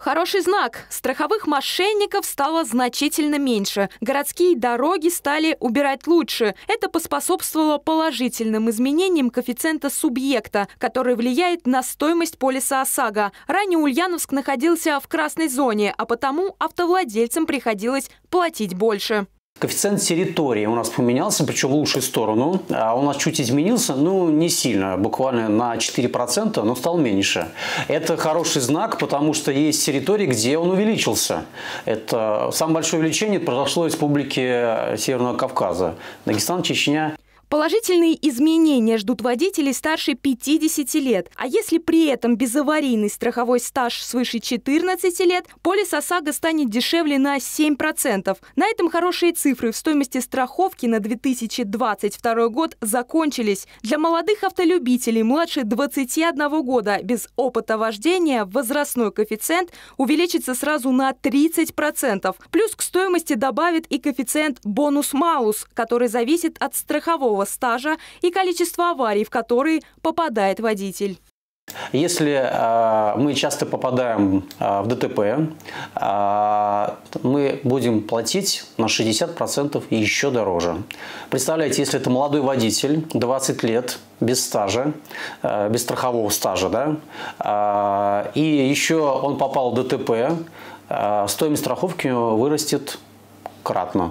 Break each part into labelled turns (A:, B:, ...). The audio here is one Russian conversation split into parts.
A: Хороший знак. Страховых мошенников стало значительно меньше. Городские дороги стали убирать лучше. Это поспособствовало положительным изменениям коэффициента субъекта, который влияет на стоимость полиса ОСАГО. Ранее Ульяновск находился в красной зоне, а потому автовладельцам приходилось платить больше.
B: Коэффициент территории у нас поменялся, причем в лучшую сторону. А у нас чуть изменился, ну не сильно, буквально на 4%, но стал меньше. Это хороший знак, потому что есть территории, где он увеличился. Это самое большое увеличение произошло из республики Северного Кавказа. Дагестан, Чечня.
A: Положительные изменения ждут водителей старше 50 лет. А если при этом безаварийный страховой стаж свыше 14 лет, полис ОСАГО станет дешевле на 7%. На этом хорошие цифры в стоимости страховки на 2022 год закончились. Для молодых автолюбителей младше 21 года без опыта вождения возрастной коэффициент увеличится сразу на 30%. Плюс к стоимости добавит и коэффициент бонус-малус, который зависит от страхового трудового стажа и количество аварий, в которые попадает водитель.
B: Если э, мы часто попадаем э, в ДТП, э, мы будем платить на 60% и еще дороже. Представляете, если это молодой водитель, 20 лет, без стажа, э, без страхового стажа, да, э, и еще он попал в ДТП, э, стоимость страховки вырастет кратно.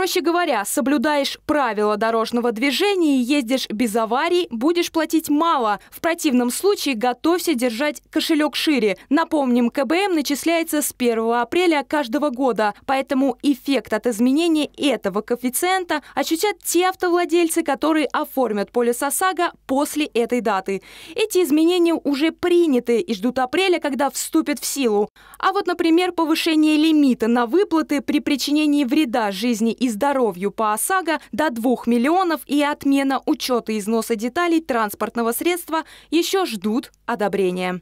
A: Проще говоря, соблюдаешь правила дорожного движения и ездишь без аварий, будешь платить мало. В противном случае готовься держать кошелек шире. Напомним, КБМ начисляется с 1 апреля каждого года, поэтому эффект от изменения этого коэффициента ощутят те автовладельцы, которые оформят полис ОСАГО после этой даты. Эти изменения уже приняты и ждут апреля, когда вступят в силу. А вот, например, повышение лимита на выплаты при причинении вреда жизни и здоровью по ОСАГО до 2 миллионов и отмена учета износа деталей транспортного средства еще ждут одобрения.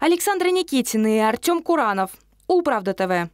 A: Александра Никитина и Артем Куранов. Управда ТВ.